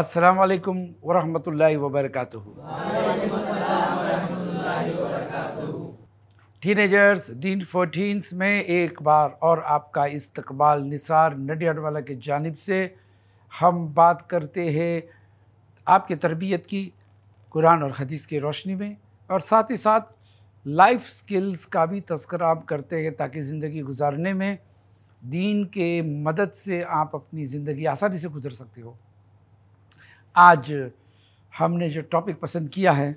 अस्सलाम वालेकुम वरहमतुल्लाहि वबरकातुहू टीनेजर्स दिन फोर्टीन्स में एक बार और आपका इस्तकबाल निसार नडियाडवाला के जानब से हम बात करते हैं आपके तरबियत की कुरान और हदीस की रोशनी में और साथ ही साथ लाइफ स्किल्स का भी तस्कर आप करते हैं ताकि ज़िंदगी गुजारने में दीन के मदद से आप अपनी ज़िंदगी आसानी से गुजर सकते हो आज हमने जो टॉपिक पसंद किया है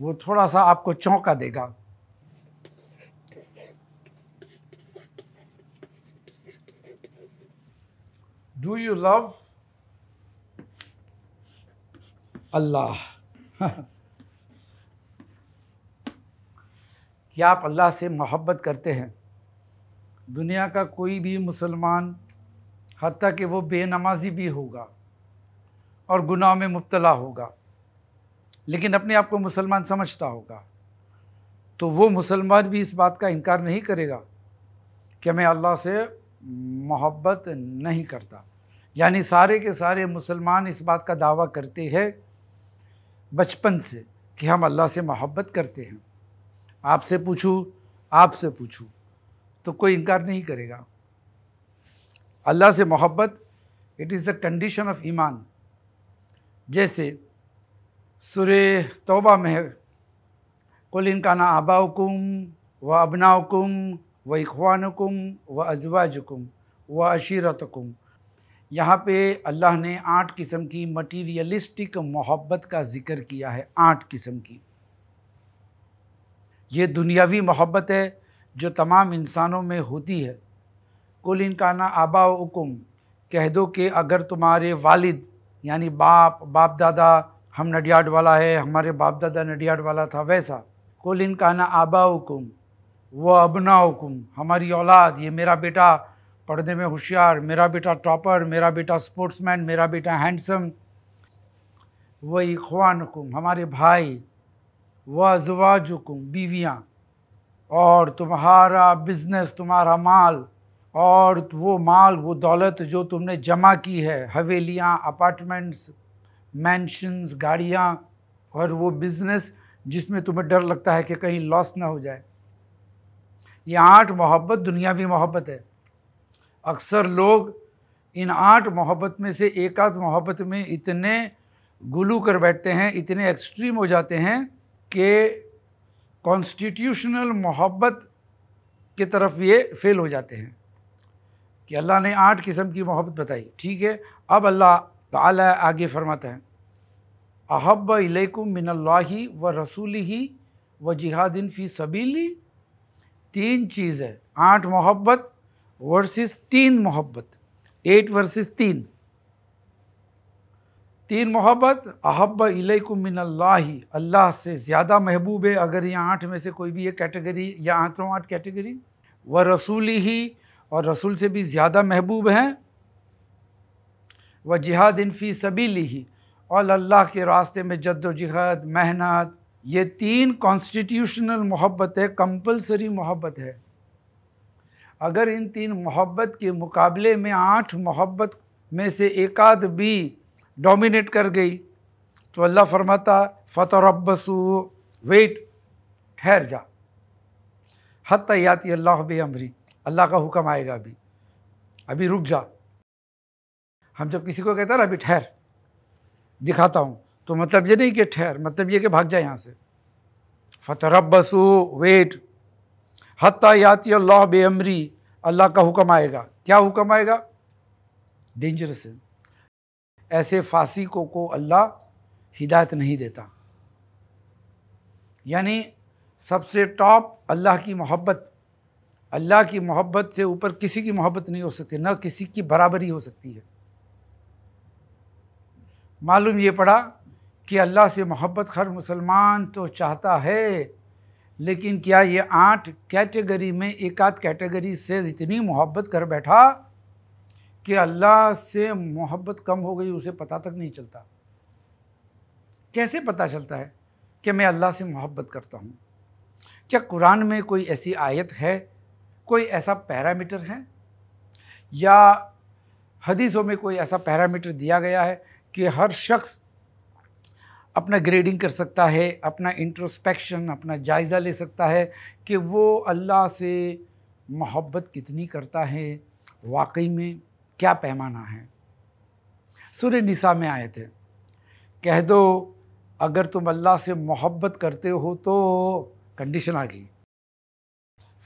वो थोड़ा सा आपको चौंका देगा डू यू लव अल्लाह क्या आप अल्लाह से मोहब्बत करते हैं दुनिया का कोई भी मुसलमान हती कि वो बेनमाजी भी होगा और गुनाह में मुबतला होगा लेकिन अपने आप को मुसलमान समझता होगा तो वो मुसलमान भी इस बात का इनकार नहीं करेगा कि मैं अल्लाह से मोहब्बत नहीं करता यानी सारे के सारे मुसलमान इस बात का दावा करते हैं बचपन से कि हम अल्लाह से मोहब्बत करते हैं आपसे पूछूँ आपसे पूछूँ तो कोई इनकार नहीं करेगा अल्लाह से मोहब्बत it is the condition of iman जैसे सुर तोबा में कुल इनका ना आबाकुम व अबनाकुम व इखवानकुम व अजवाजकुम व अशीरतकुम यहाँ पे अल्लाह ने आठ किस्म की मटीरियलिस्टिक मोहब्बत का ज़िक्र किया है आठ किस्म की ये दुनियावी मोहब्बत है जो तमाम इंसानों में होती है कुल इनका ना आबाकुम कह दो कि अगर तुम्हारे वालिद यानी बाप बाप दादा हम नडियाड वाला है हमारे बाप दादा नडियाड वाला था वैसा कोलिन ना आबा हुकुम वो अबना हुकुम हमारी औलाद ये मेरा बेटा पढ़ने में होशियार मेरा बेटा टॉपर मेरा बेटा स्पोर्ट्समैन मेरा बेटा हैंडसम व इखवान हुकुम हमारे भाई व अजवाज हुकुम बीवियाँ और तुम्हारा बिजनेस तुम्हारा माल और वो माल वो दौलत जो तुमने जमा की है हवेलियाँ अपार्टमेंट्स मैंशंस गाड़ियाँ और वो बिज़नेस जिसमें तुम्हें डर लगता है कि कहीं लॉस ना हो जाए ये आठ मोहब्बत दुनियावी मोहब्बत है अक्सर लोग इन आठ मोहब्बत में से एक आध मोहब्बत में इतने गुलू कर बैठते हैं इतने एक्सट्रीम हो जाते हैं कि कॉन्स्टिट्यूशनल मोहब्बत की तरफ ये फेल हो जाते हैं कि अल्लाह ने आठ किस्म की मोहब्बत बताई ठीक है अब अल्लाह ताला आगे फरमाता है अहब इलेकुम मिनल्लाही व रसूल ही व जिहादिन फ़ी सबीली तीन चीज़ है आठ मोहब्बत वर्सेस तीन मोहब्बत एट वर्सेस तीन तीन मोहब्बत अहब इलेकुम मिनल्लाही अल्लाह से ज़्यादा महबूब है अगर ये आठ में से कोई भी ये कैटेगरी या आठों आठ कैटेगरी व रसूल ही और रसूल से भी ज़्यादा महबूब हैं व जिहाद इनफी सभी ही और अल्लाह के रास्ते में जद्दोजहद मेहनत ये तीन कॉन्स्टिट्यूशनल मोहब्बत है कंपलसरी मोहब्बत है अगर इन तीन मोहब्बत के मुकाबले में आठ मोहब्बत में से एकाध भी डोमिनेट कर गई तो अल्लाह फरमाता फ़तरबसू वेट ठहर जा हत याति अल्लाह अमरी अल्लाह का हुक्म आएगा अभी अभी रुक जा हम जब किसी को कहते हैं ना अभी ठहर दिखाता हूँ तो मतलब ये नहीं कि ठहर मतलब ये कि भाग जाए यहाँ से फतरबसू वेट हती याती अल्लाह बेअमरी अल्लाह का हुक्म आएगा क्या हुक्म आएगा डेंजरस है ऐसे फासिकों को अल्लाह हिदायत नहीं देता यानी सबसे टॉप अल्लाह की मोहब्बत अल्लाह की मोहब्बत से ऊपर किसी की मोहब्बत नहीं हो सकती ना किसी की बराबरी हो सकती है मालूम ये पड़ा कि अल्लाह से मोहब्बत हर मुसलमान तो चाहता है लेकिन क्या ये आठ कैटेगरी में एक आध कैटेगरी से इतनी मोहब्बत कर बैठा कि अल्लाह से मोहब्बत कम हो गई उसे पता तक नहीं चलता कैसे पता चलता है कि मैं अल्लाह से मोहब्बत करता हूँ क्या कुरान में कोई ऐसी आयत है कोई ऐसा पैरामीटर है या हदीसों में कोई ऐसा पैरामीटर दिया गया है कि हर शख्स अपना ग्रेडिंग कर सकता है अपना इंट्रोस्पेक्शन अपना जायज़ा ले सकता है कि वो अल्लाह से मोहब्बत कितनी करता है वाकई में क्या पैमाना है सुर निसा में आए थे कह दो अगर तुम अल्लाह से मोहब्बत करते हो तो कंडीशन आ गई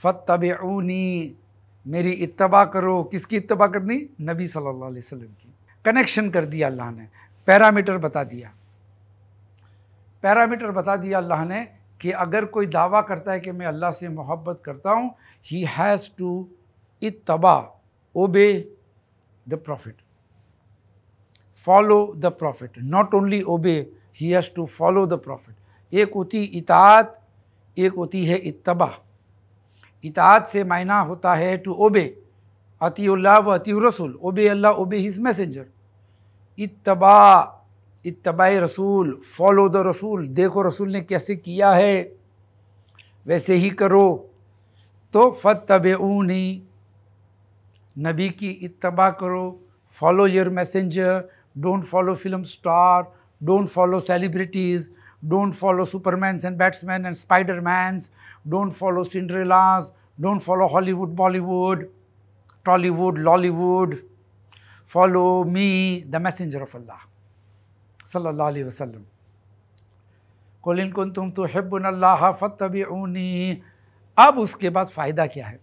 फ़तबनी मेरी इतबा करो किसकी इतबा करनी नबी सल्लल्लाहु अलैहि वसल्लम की कनेक्शन कर दिया अल्लाह ने पैरामीटर बता दिया पैरामीटर बता दिया अल्लाह ने कि अगर कोई दावा करता है कि मैं अल्लाह से मोहब्बत करता हूँ ही हैज़ टू इतबा obey the prophet follow the prophet not only obey he has to follow the prophet एक होती इतात एक होती है इतबा इतात से मायना होता है टू ओबे अतील्ला व अति रसूल ओबे अल्लाह ओबे हिज मैसेंजर इतबा इतबा रसूल फॉलो द रसूल देखो रसूल ने कैसे किया है वैसे ही करो तो फत तब ऊनी नबी की इतबा करो follow your messenger don't follow film star don't follow celebrities don't follow supermans and batsmen and spidermans don't follow cinderellas don't follow hollywood bollywood tollywood lollywood follow me the messenger of allah sallallahu alaihi wasallam कुल इन कुन तुम तो हिब्बन अल्लाह फ़तबी अब उसके बाद फ़ायदा क्या है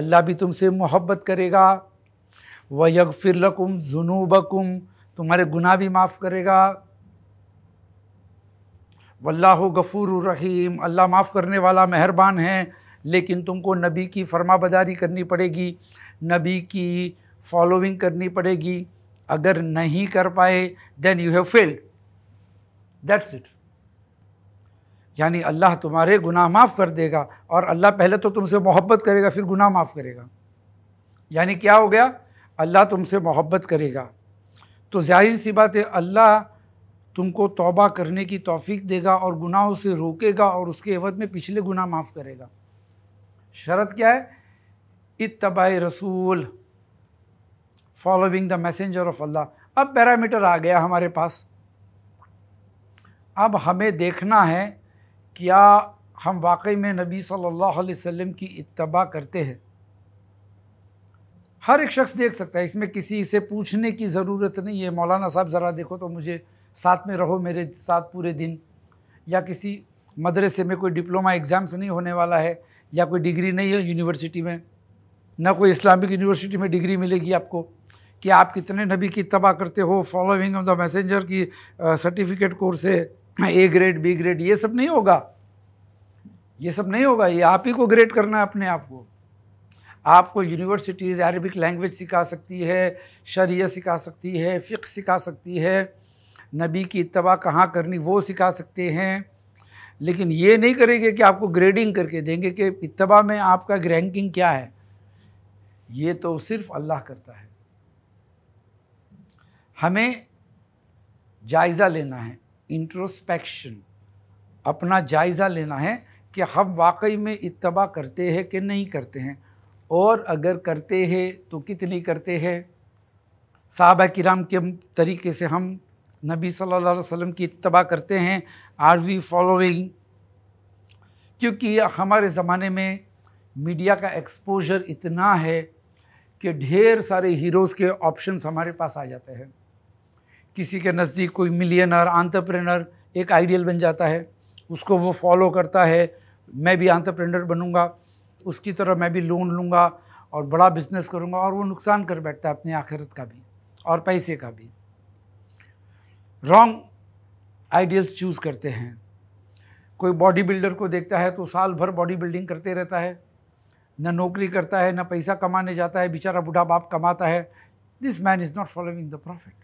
अल्लाह भी तुमसे मोहब्बत करेगा व यग फिर लकुम जुनूबकुम तुम्हारे गुनाह भी माफ़ करेगा वल्लाहु गफ़ूर रहीम अल्लाह माफ़ करने वाला मेहरबान है लेकिन तुमको नबी की फरमा बदारी करनी पड़ेगी नबी की फॉलोइंग करनी पड़ेगी अगर नहीं कर पाए then you have failed that's it यानी अल्लाह तुम्हारे गुनाह माफ़ कर देगा और अल्लाह पहले तो तुमसे मोहब्बत करेगा फिर गुनाह माफ़ करेगा यानी क्या हो गया अल्लाह तुमसे मोहब्बत करेगा तो जाहिर सी बात है अल्लाह तुमको तौबा करने की तौफीक देगा और गुनाहों से रोकेगा और उसके एवज में पिछले गुनाह माफ़ करेगा शरत क्या है इतबा रसूल following the messenger of Allah अब पैरामीटर आ गया हमारे पास अब हमें देखना है क्या हम वाकई में नबी सल्लल्लाहु अलैहि वसल्लम की इत्तबा करते हैं हर एक शख्स देख सकता है इसमें किसी से पूछने की ज़रूरत नहीं है मौलाना साहब ज़रा देखो तो मुझे साथ में रहो मेरे साथ पूरे दिन या किसी मदरसे में कोई डिप्लोमा एग्ज़ाम्स नहीं होने वाला है या कोई डिग्री नहीं है यूनिवर्सिटी में ना कोई इस्लामिक यूनिवर्सिटी में डिग्री मिलेगी आपको कि आप कितने नबी की तबाह करते हो फॉलोइंग ऑफ द मैसेंजर की सर्टिफिकेट कोर्स है ए ग्रेड बी ग्रेड ये सब नहीं होगा ये सब नहीं होगा ये आप ही को ग्रेड करना है अपने आप को आपको यूनिवर्सिटीज़ अरबिक लैंग्वेज सिखा सकती है शरिया सिखा सकती है फ़िक्स सिखा सकती है नबी की इतवा कहाँ करनी वो सिखा सकते हैं लेकिन ये नहीं करेंगे कि आपको ग्रेडिंग करके देंगे कि इतवा में आपका रैंकिंग क्या है ये तो सिर्फ अल्लाह करता है हमें जायज़ा लेना है इंट्रोस्पेक्शन अपना जायज़ा लेना है कि हम वाकई में इतबा करते हैं कि नहीं करते हैं और अगर करते हैं तो कितनी करते हैं साहब किराम के तरीके से हम नबी सल्लल्लाहु अलैहि वसल्लम की इतबा करते हैं आर वी फॉलोइंग क्योंकि हमारे ज़माने में मीडिया का एक्सपोजर इतना है कि ढेर सारे हीरोज़ के ऑप्शंस हमारे पास आ जाते हैं किसी के नज़दीक कोई मिलियनर आंट्रप्रेनर एक आइडियल बन जाता है उसको वो फॉलो करता है मैं भी आंट्रप्रेनर बनूंगा उसकी तरह मैं भी लोन लूँगा और बड़ा बिजनेस करूँगा और वो नुकसान कर बैठता है अपने आखिरत का भी और पैसे का भी रॉन्ग आइडियल्स चूज़ करते हैं कोई बॉडी बिल्डर को देखता है तो साल भर बॉडी बिल्डिंग करते रहता है ना नौकरी करता है ना पैसा कमाने जाता है बेचारा बूढ़ा बाप कमाता है this man is not following the profit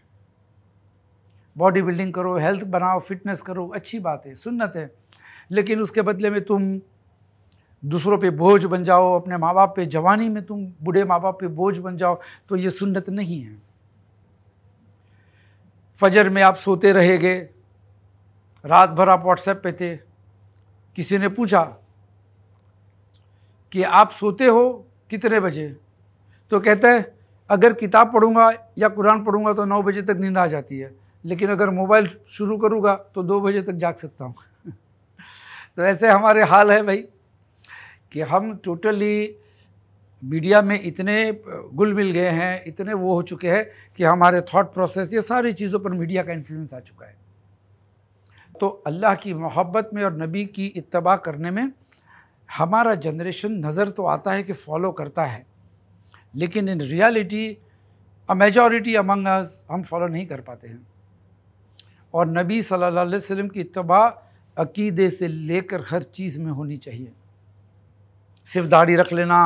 body building करो हेल्थ बनाओ फिटनेस करो अच्छी बात है सुन्नत है लेकिन उसके बदले में तुम दूसरों पे बोझ बन जाओ अपने माँ बाप पे जवानी में तुम बूढ़े माँ बाप पे बोझ बन जाओ तो ये सुन्नत नहीं है फजर में आप सोते रह गए रात भर आप व्हाट्सएप पे थे किसी ने पूछा कि आप सोते हो कितने बजे तो कहता है अगर किताब पढ़ूंगा या कुरान पढ़ूंगा तो नौ बजे तक नींद आ जाती है लेकिन अगर मोबाइल शुरू करूँगा तो दो बजे तक जाग सकता हूँ तो ऐसे हमारे हाल है भाई कि हम टोटली मीडिया में इतने गुल मिल गए हैं इतने वो हो चुके हैं कि हमारे थॉट प्रोसेस ये सारी चीज़ों पर मीडिया का इन्फ्लुएंस आ चुका है तो अल्लाह की मोहब्बत में और नबी की इतबा करने में हमारा जनरेशन नज़र तो आता है कि फॉलो करता है लेकिन in reality a majority among us हम फॉलो नहीं कर पाते हैं और नबी सल्लल्लाहु अलैहि वसल्लम की इतबा अकीदे से लेकर हर चीज़ में होनी चाहिए सिर्फ दाढ़ी रख लेना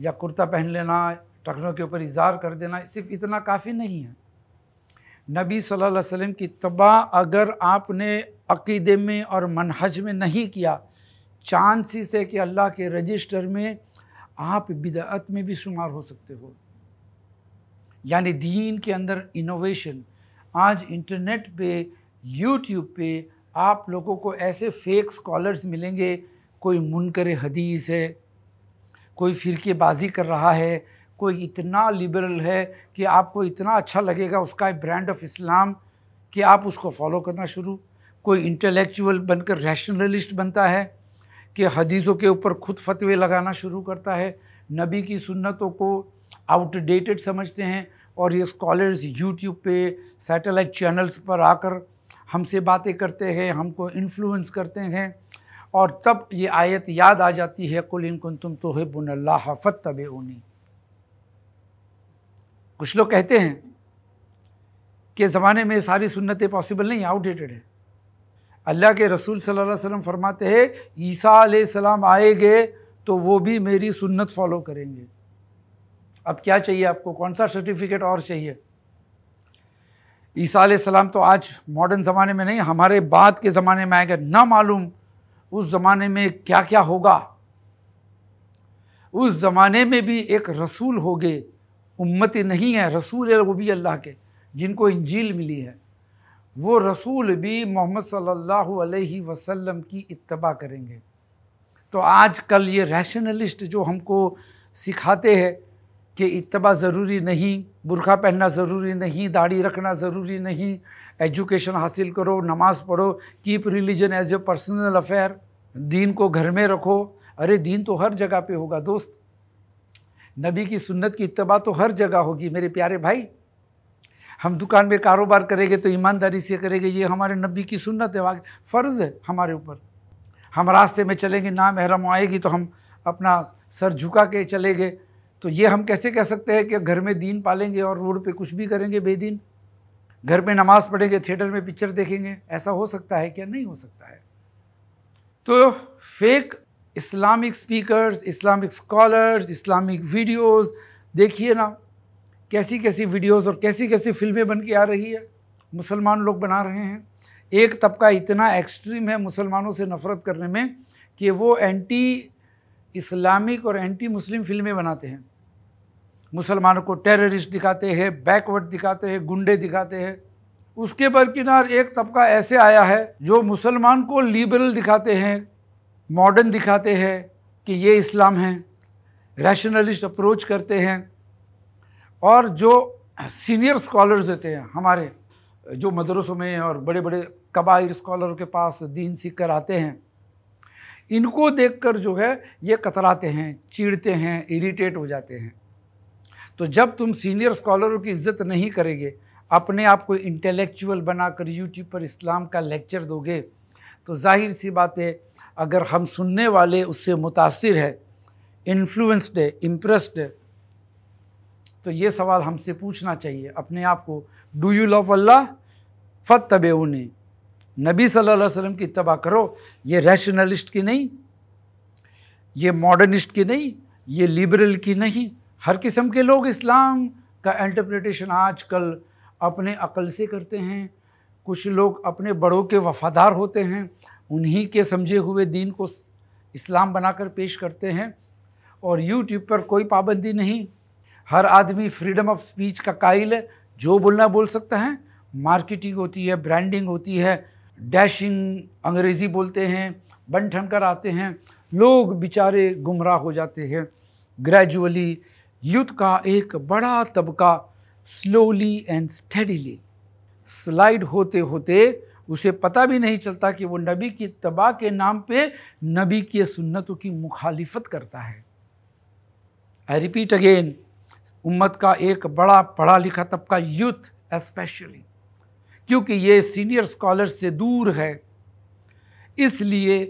या कुर्ता पहन लेना टखनों के ऊपर इजहार कर देना सिर्फ इतना काफ़ी नहीं है नबी सल्लल्लाहु अलैहि वसल्लम की तबाह अगर आपने अकीदे में और मनहज में नहीं किया चांसेस है कि अल्लाह के रजिस्टर में आप बिदात में भी शुमार हो सकते हो यानी दीन के अंदर इनोवेशन आज इंटरनेट पे यूट्यूब पे आप लोगों को ऐसे फेक स्कॉलर्स मिलेंगे कोई मुनकर हदीस है कोई फ़िरकेबाजी कर रहा है कोई इतना लिबरल है कि आपको इतना अच्छा लगेगा उसका ब्रांड ऑफ इस्लाम कि आप उसको फॉलो करना शुरू कोई इंटेलेक्चुअल बनकर रैशनलिस्ट बनता है कि हदीसों के ऊपर खुद फतवे लगाना शुरू करता है नबी की सुन्नतों को आउटडेटेड समझते हैं और ये स्कॉलर्स यूट्यूब पे सैटेलाइट चैनल्स पर आकर हमसे बातें करते हैं हमको इन्फ्लुएंस करते हैं और तब ये आयत याद आ जाती है कुल इन कुन तुम तो हिबुल्ला हफत तब ऊनी कुछ लोग कहते हैं कि ज़माने में सारी सुन्नतें पॉसिबल नहीं आउटडेटेड है अल्लाह के रसूल सल्लल्लाहु अलैहि वसल्लम फरमाते हैं ईसा सलाम आएंगे तो वो भी मेरी सुन्नत फॉलो करेंगे अब क्या चाहिए आपको कौन सा सर्टिफिकेट और चाहिए ईसा सलाम तो आज मॉडर्न ज़माने में नहीं हमारे बाद के ज़माने में आएगा ना मालूम उस ज़माने में क्या क्या होगा उस ज़माने में भी एक रसूल हो गए उम्मत नहीं है रसूल है वो भी अल्लाह के जिनको इंजील मिली है वो रसूल भी मोहम्मद सल्लल्लाहु अलैहि वसल्लम की इत्तबा करेंगे तो आज कल ये रैशनलिस्ट जो हमको सिखाते हैं कि इत्तबा ज़रूरी नहीं बुरखा पहनना ज़रूरी नहीं दाढ़ी रखना ज़रूरी नहीं एजुकेशन हासिल करो नमाज पढ़ो keep religion as a personal affair दीन को घर में रखो अरे दीन तो हर जगह पे होगा दोस्त नबी की सुन्नत की इतबा तो हर जगह होगी मेरे प्यारे भाई हम दुकान में कारोबार करेंगे तो ईमानदारी से करेंगे ये हमारे नबी की सुन्नत है फ़र्ज़ है हमारे ऊपर हम रास्ते में चलेंगे ना महरम आएगी तो हम अपना सर झुका के चलेंगे तो ये हम कैसे कह सकते हैं कि घर में दीन पालेंगे और रोड पे कुछ भी करेंगे बेदीन घर में नमाज पढ़ेंगे थिएटर में पिक्चर देखेंगे ऐसा हो सकता है क्या नहीं हो सकता है तो fake Islamic speakers Islamic scholars Islamic videos देखिए ना कैसी कैसी वीडियोस और कैसी कैसी फिल्में बन के आ रही है मुसलमान लोग बना रहे हैं एक तबका इतना एक्सट्रीम है मुसलमानों से नफ़रत करने में कि वो एंटी इस्लामिक और एंटी मुस्लिम फिल्में बनाते हैं मुसलमानों को टेररिस्ट दिखाते हैं बैकवर्ड दिखाते हैं गुंडे दिखाते हैं उसके बरकिनार एक तबका ऐसे आया है जो मुसलमान को लिबरल दिखाते हैं मॉडर्न दिखाते हैं कि ये इस्लाम है रैशनलिस्ट अप्रोच करते हैं और जो सीनियर स्कॉलर्स होते हैं हमारे जो मदरसों में और बड़े बड़े कबाइल स्कॉलर के पास दीन सीख कर आते हैं इनको देखकर जो है ये कतराते हैं चीड़ते हैं इरीटेट हो जाते हैं तो जब तुम सीनियर स्कॉलरों की इज्जत नहीं करेंगे अपने आप को इंटेलेक्चुअल बनाकर यूट्यूब पर इस्लाम का लेक्चर दोगे तो जाहिर सी बात है अगर हम सुनने वाले उससे मुतासर है इन्फ्लुएंस्ड है इम्प्रेस्ड है तो ये सवाल हमसे पूछना चाहिए अपने आप को डू यू लव अल्लाह फत तब उन्हें नबी सल्लल्लाहु अलैहि वसल्लम की तबाह करो ये रैशनलिस्ट की नहीं ये मॉडर्निस्ट की नहीं ये लिबरल की नहीं हर किस्म के लोग इस्लाम का इंटरप्रिटेशन आजकल अपने अकल से करते हैं कुछ लोग अपने बड़ों के वफादार होते हैं उन्हीं के समझे हुए दीन को इस्लाम बनाकर पेश करते हैं और यूट्यूब पर कोई पाबंदी नहीं हर आदमी फ्रीडम ऑफ स्पीच का कायल है जो बोलना बोल सकता है मार्केटिंग होती है ब्रांडिंग होती है डैशिंग अंग्रेज़ी बोलते हैं बन ठन कर आते हैं लोग बेचारे गुमराह हो जाते हैं ग्रेजुअली युद्ध का एक बड़ा तबका स्लोली एंड स्टडीली स्लाइड होते होते उसे पता भी नहीं चलता कि वो नबी की तबाह के नाम पे नबी की सुन्नतों की मुखालिफत करता है आई रिपीट अगेन उम्मत का एक बड़ा पढ़ा लिखा तबका यूथ एस्पेशली क्योंकि ये सीनियर स्कॉलर से दूर है इसलिए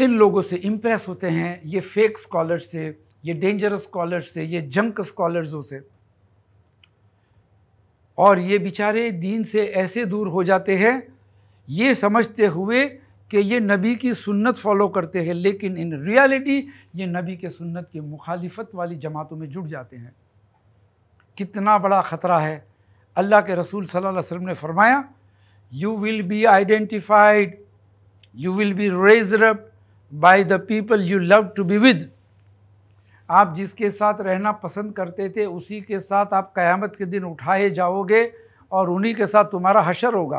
इन लोगों से इम्प्रेस होते हैं ये फेक स्कॉलर से ये डेंजरस स्कॉलर्स से ये जंक स्कॉलर्सों से और ये बेचारे दीन से ऐसे दूर हो जाते हैं ये समझते हुए कि ये नबी की सुन्नत फॉलो करते हैं लेकिन इन रियलिटी ये नबी के सुन्नत की मुखालिफत वाली जमातों में जुट जाते हैं कितना बड़ा ख़तरा है अल्लाह के रसूल सल्लल्लाहु अलैहि वसल्लम ने फरमाया you will be identified you will be raise up by the people you love to be with आप जिसके साथ रहना पसंद करते थे उसी के साथ आप क़यामत के दिन उठाए जाओगे और उन्हीं के साथ तुम्हारा हशर होगा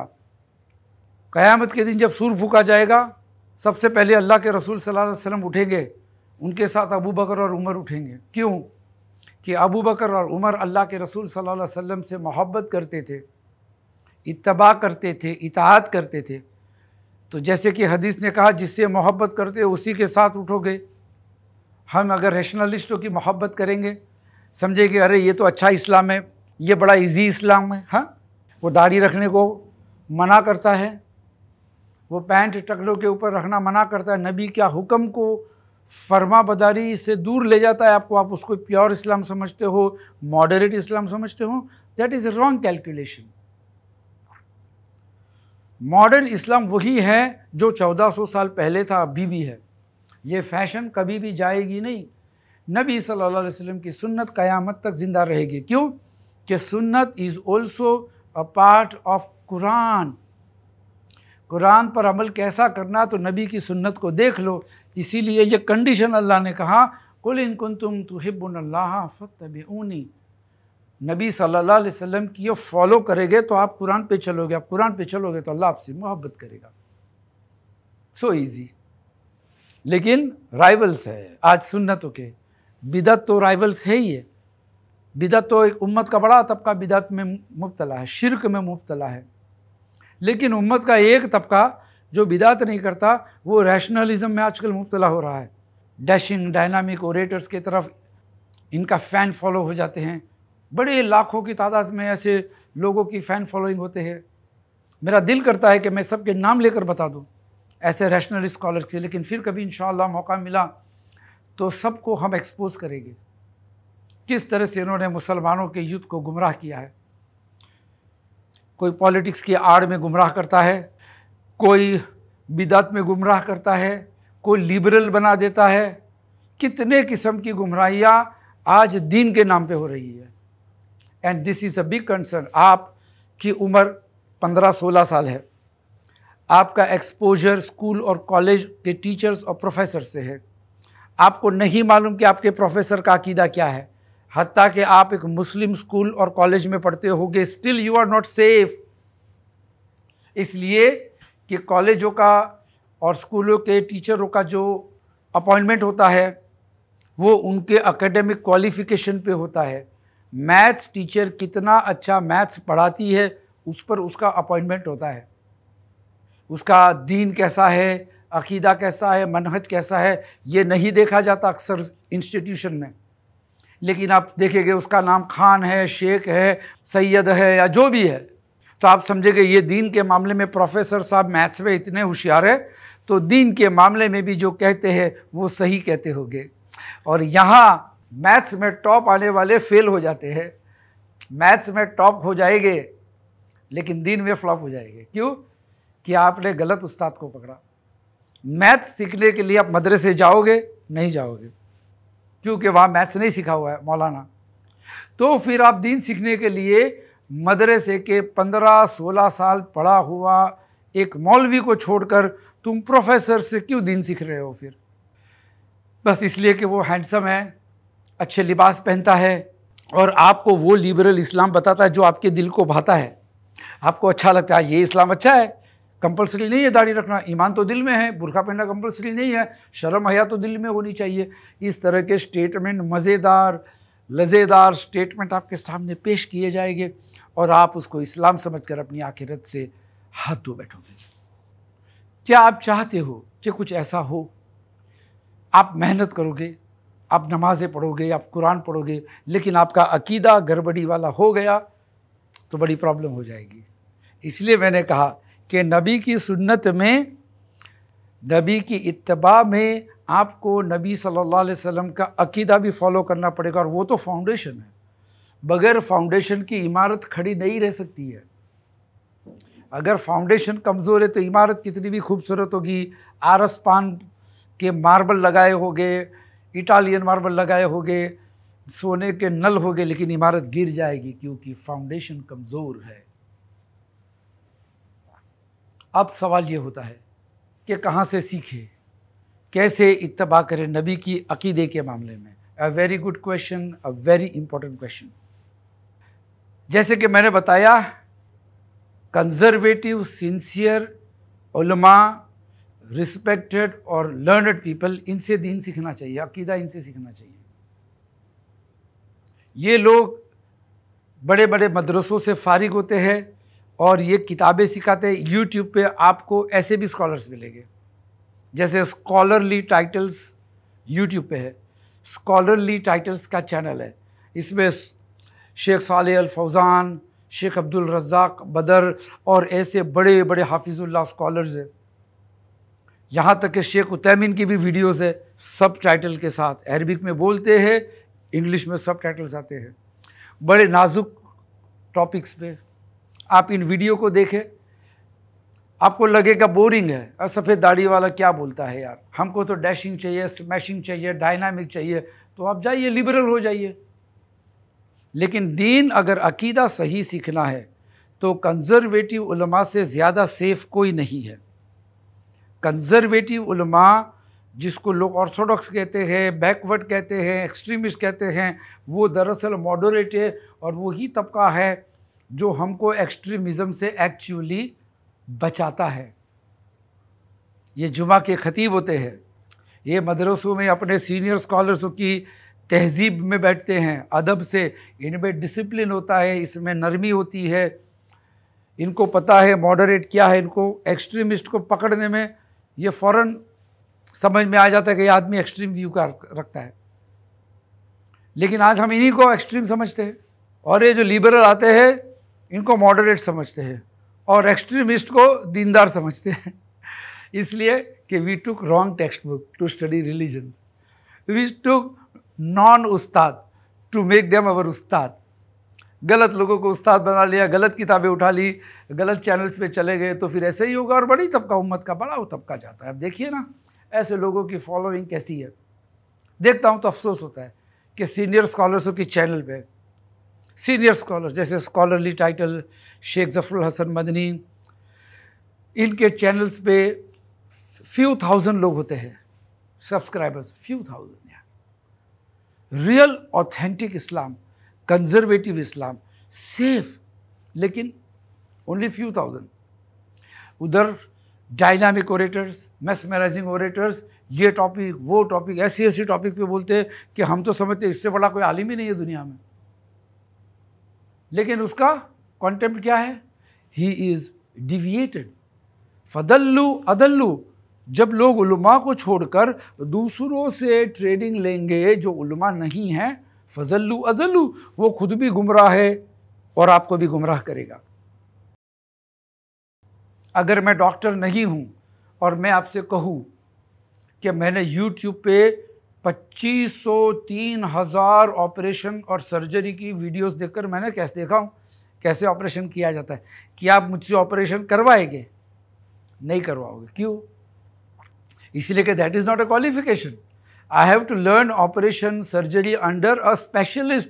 क़यामत के दिन जब सूर फूका जाएगा सबसे पहले अल्लाह के रसूल सल्लल्लाहु अलैहि वसल्लम उठेंगे उनके साथ अबू बकर और उमर उठेंगे क्यों कि अबू बकर और उमर अल्लाह के रसूल सल्लल्लाहु वसम से मोहब्बत करते थे इतबा करते थे इतात करते थे तो जैसे कि हदीस ने कहा जिससे मोहब्बत करते उसी के साथ उठोगे हम अगर रेशनलिस्टों की मोहब्बत करेंगे समझे कि अरे ये तो अच्छा इस्लाम है ये बड़ा इजी इस्लाम है हाँ वो दाढ़ी रखने को मना करता है वो पैंट टकलों के ऊपर रखना मना करता है नबी क्या हुक्म को फर्मा बदारी से दूर ले जाता है आपको आप उसको प्योर इस्लाम समझते हो मॉडरेट इस्लाम समझते हो that is wrong calculation modern Islam वही है जो 1400 साल पहले था अभी भी है ये फैशन कभी भी जाएगी नहीं नबी सल्लल्लाहु अलैहि वसल्लम की सुन्नत क़यामत तक ज़िंदा रहेगी क्यों कि सुन्नत is also a part of Quran कुरान पर अमल कैसा करना तो नबी की सुन्नत को देख लो इसीलिए यह कंडीशन अल्लाह ने कहा कुल कुन तुम तुहिबुल्ला फ़तबूनी नबी सल्लल्लाहु अलैहि वसल्लम की ये फॉलो करेंगे तो आप कुरान पे चलोगे आप कुरान पे चलोगे तो अल्लाह आपसे मोहब्बत करेगा सो ईज़ी लेकिन राइवल्स है आज सुन्नतों के बिदत तो राइवल्स है ही है बिदत तो एक उम्मत का बड़ा तबका बिदत में मुबतला है शिरक में मुबतला है लेकिन उम्मत का एक तबका जो बिदात नहीं करता वो रैशनलिज्म में आजकल मुबतला हो रहा है डैशिंग डायनामिक ओरेटर्स की तरफ इनका फ़ैन फॉलो हो जाते हैं बड़े लाखों की तादाद में ऐसे लोगों की फ़ैन फॉलोइंग होते हैं मेरा दिल करता है कि मैं सबके नाम लेकर बता दूँ ऐसे रैशनल स्कॉलर थे लेकिन फिर कभी इन मौका मिला तो सबको हम एक्सपोज करेंगे किस तरह से इन्होंने मुसलमानों के युद्ध को गुमराह किया है कोई पॉलिटिक्स की आड़ में गुमराह करता है कोई बिदात में गुमराह करता है कोई लिबरल बना देता है कितने किस्म की गुमराहियाँ आज दीन के नाम पे हो रही है and this is a big concern आप की उम्र पंद्रह सोलह साल है आपका एक्सपोजर स्कूल और कॉलेज के टीचर्स और प्रोफेसर से है आपको नहीं मालूम कि आपके प्रोफेसर का अकीदा क्या है हती कि आप एक मुस्लिम स्कूल और कॉलेज में पढ़ते होगे still you are not safe इसलिए कि कॉलेजों का और स्कूलों के टीचरों का जो अपॉइंटमेंट होता है वो उनके एकेडमिक क्वालिफिकेशन पे होता है मैथ्स टीचर कितना अच्छा मैथ्स पढ़ाती है उस पर उसका अपॉइंटमेंट होता है उसका दीन कैसा है अकीदा कैसा है मनहज कैसा है ये नहीं देखा जाता अक्सर इंस्टीट्यूशन में लेकिन आप देखेंगे उसका नाम खान है शेख है सैयद है या जो भी है तो आप समझेंगे ये दीन के मामले में प्रोफेसर साहब मैथ्स में इतने होशियार है तो दीन के मामले में भी जो कहते हैं वो सही कहते होंगे और यहाँ मैथ्स में टॉप आने वाले फेल हो जाते हैं मैथ्स में टॉप हो जाएंगे लेकिन दीन में फ्लॉप हो जाएंगे क्यों कि आपने गलत उस्ताद को पकड़ा मैथ सीखने के लिए आप मदरसे जाओगे नहीं जाओगे क्योंकि वहाँ मैथ्स नहीं सीखा हुआ है मौलाना तो फिर आप दीन सीखने के लिए मदरसे के पंद्रह सोलह साल पढ़ा हुआ एक मौलवी को छोड़कर तुम प्रोफेसर से क्यों दीन सीख रहे हो फिर बस इसलिए कि वो हैंडसम है अच्छे लिबास पहनता है और आपको वो लिबरल इस्लाम बताता है जो आपके दिल को भाता है आपको अच्छा लगता है ये इस्लाम अच्छा है कंपलसरी नहीं है दाढ़ी रखना ईमान तो दिल में है बुरखा पहनना कंपलसरी नहीं है शर्म हया तो दिल में होनी चाहिए इस तरह के स्टेटमेंट मज़ेदार लजेदार स्टेटमेंट आपके सामने पेश किए जाएंगे और आप उसको इस्लाम समझकर अपनी आखिरत से हाथ धो बैठोगे क्या आप चाहते हो कि कुछ ऐसा हो आप मेहनत करोगे आप नमाज़ें पढ़ोगे आप कुरान पढ़ोगे लेकिन आपका अकीदा गड़बड़ी वाला हो गया तो बड़ी प्रॉब्लम हो जाएगी इसलिए मैंने कहा कि नबी की सुन्नत में नबी की इतबा में आपको नबी सल्लल्लाहु अलैहि वसल्लम का अकीदा भी फॉलो करना पड़ेगा और वो तो फाउंडेशन है बगैर फाउंडेशन की इमारत खड़ी नहीं रह सकती है अगर फाउंडेशन कमज़ोर है तो इमारत कितनी भी खूबसूरत होगी आरस पान के मार्बल लगाए होंगे इटालियन मार्बल लगाए होंगे सोने के नल होंगे लेकिन इमारत गिर जाएगी क्योंकि फाउंडेशन कमज़ोर है अब सवाल ये होता है कि कहाँ से सीखे कैसे इतबा करें नबी की अकीदे के मामले में a very good question a very important question जैसे कि मैंने बताया कंजर्वेटिव सिंसियर उलमा रिस्पेक्टेड और लर्नड पीपल इनसे दीन सीखना चाहिए अकीदा इनसे सीखना चाहिए ये लोग बड़े बड़े मदरसों से फारिग होते हैं और ये किताबें सिखाते हैं यूट्यूब पे आपको ऐसे भी स्कॉलर्स मिलेंगे जैसे स्कॉलरली टाइटल्स यूट्यूब पे है स्कॉलरली टाइटल्स का चैनल है इसमें शेख साल अलफौज़ान फौज़ान शेख अब्दुल रज़ाक बदर और ऐसे बड़े बड़े हाफिजुल्ला स्कॉलर्स हैं यहाँ तक कि शेख उतैमिन की भी वीडियोस है सब टाइटल के साथ अरबिक में बोलते हैं इंग्लिश में सब टाइटल्स आते हैं बड़े नाजुक टॉपिक्स पे आप इन वीडियो को देखें आपको लगेगा बोरिंग है और सफ़ेद दाढ़ी वाला क्या बोलता है यार हमको तो डैशिंग चाहिए स्मैशिंग चाहिए डायनामिक चाहिए तो आप जाइए लिबरल हो जाइए लेकिन दीन अगर अकीदा सही सीखना है तो कंज़र्वेटिव उलमा से ज़्यादा सेफ कोई नहीं है कंज़र्वेटिव उलमा जिसको लोग ऑर्थोडॉक्स कहते हैं बैकवर्ड कहते हैं एक्सट्रीमिस्ट कहते हैं वो दरअसल मॉडरेट है और वही तबका है जो हमको एक्सट्रीमिज्म से एक्चुअली बचाता है ये जुमा के खतीब होते हैं ये मदरसों में अपने सीनियर स्कॉलर्सों की तहजीब में बैठते हैं अदब से इनमें डिसिप्लिन होता है इसमें नरमी होती है इनको पता है मॉडरेट क्या है इनको एक्सट्रीमिस्ट को पकड़ने में ये फ़ौर समझ में आ जाता है कि आदमी एक्सट्रीम व्यू का रखता है लेकिन आज हम इन्हीं को एक्सट्रीम समझते हैं और ये जो लिबरल आते हैं इनको मॉडरेट समझते हैं और एक्सट्रीमिस्ट को दीनदार समझते हैं इसलिए कि we took wrong text book to study religions we took non उस्ताद टू मेक देम अवर उस्ताद गलत लोगों को उस्ताद बना लिया गलत किताबें उठा ली गलत चैनल्स पे चले गए तो फिर ऐसे ही होगा और बड़ी तबका उम्मत का बड़ा वो तबका जाता है अब देखिए ना ऐसे लोगों की फॉलोइंग कैसी है देखता हूँ तो अफसोस होता है कि सीनियर स्कॉलर्सों के चैनल पर सीनियर स्कॉलर जैसे स्कॉलरली टाइटल शेख जफरुल हसन मदनी इनके चैनल्स पे फ्यू थाउजेंड लोग होते हैं सब्सक्राइबर्स फ्यू थाउजेंड यार real authentic Islam conservative Islam safe लेकिन ओनली फ्यू थाउजेंड उधर डायनामिक ओरेटर्स मैसमराइजिंग ओरेटर्स ये टॉपिक वो टॉपिक ऐसी ऐसी टॉपिक पे बोलते हैं कि हम तो समझते इससे बड़ा कोई आलिम ही नहीं है दुनिया में लेकिन उसका कॉन्टेप्ट क्या है ही इज़ डिविएटेड फदल्लू अदल्लू जब लोग उलमा को छोड़कर दूसरों से ट्रेडिंग लेंगे जो उलमा नहीं हैं फजल्लू अजल्लू वो खुद भी गुमराह है और आपको भी गुमराह करेगा अगर मैं डॉक्टर नहीं हूँ और मैं आपसे कहूँ कि मैंने यूट्यूब पे पच्चीस सौ तीन हज़ार ऑपरेशन और सर्जरी की वीडियोस देखकर मैंने कैसे देखा हूँ कैसे ऑपरेशन किया जाता है क्या आप मुझसे ऑपरेशन करवाएंगे नहीं करवाओगे क्यों इसीलिए कि that is not a qualification I have to learn operation surgery under a specialist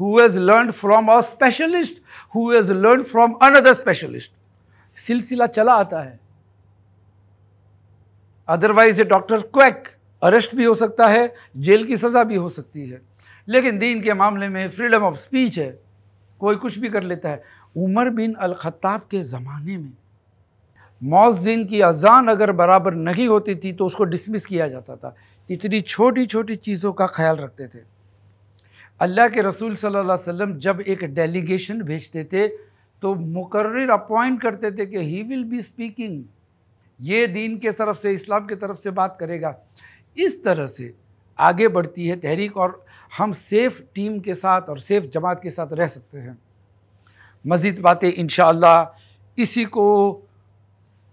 who has learn from a specialist who has learn from another specialist सिलसिला चला आता है otherwise a doctor quack arrest भी हो सकता है jail की सज़ा भी हो सकती है लेकिन दीन के मामले में फ्रीडम ऑफ स्पीच है कोई कुछ भी कर लेता है उमर बिन अलखताब के ज़माने में मौजिन की अजान अगर बराबर नहीं होती थी तो उसको डिसमिस किया जाता था इतनी छोटी छोटी चीज़ों का ख्याल रखते थे अल्लाह के रसूल सल्लल्लाहु अलैहि वसल्लम जब एक डेलीगेशन भेजते थे तो मुकर्र अपॉइंट करते थे कि ही विल बी स्पीकिंग ये दीन के तरफ से इस्लाम की तरफ से बात करेगा इस तरह से आगे बढ़ती है तहरीक और हम सेफ टीम के साथ और सेफ जमात के साथ रह सकते हैं मज़ीद बातें इन इसी को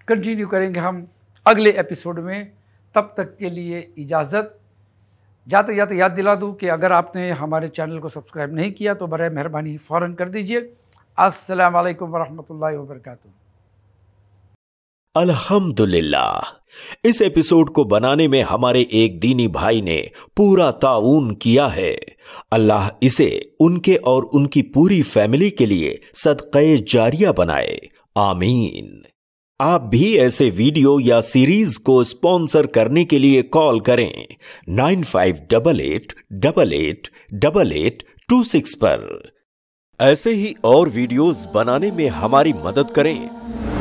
कंटिन्यू करेंगे हम अगले एपिसोड में तब तक के लिए इजाज़त जाते जाते याद दिला दूँ कि अगर आपने हमारे चैनल को सब्सक्राइब नहीं किया तो बर मेहरबानी फ़ौर कर दीजिए असलकम वरहमल वर्का अल्हम्दुलिल्लाह इस एपिसोड को बनाने में हमारे एक दीनी भाई ने पूरा ताउन किया है अल्लाह इसे उनके और उनकी पूरी फैमिली के लिए सदक़े जारिया बनाए आमीन आप भी ऐसे वीडियो या सीरीज को स्पॉन्सर करने के लिए कॉल करें nine five double eight double eight double eight two six पर ऐसे ही और वीडियोस बनाने में हमारी मदद करें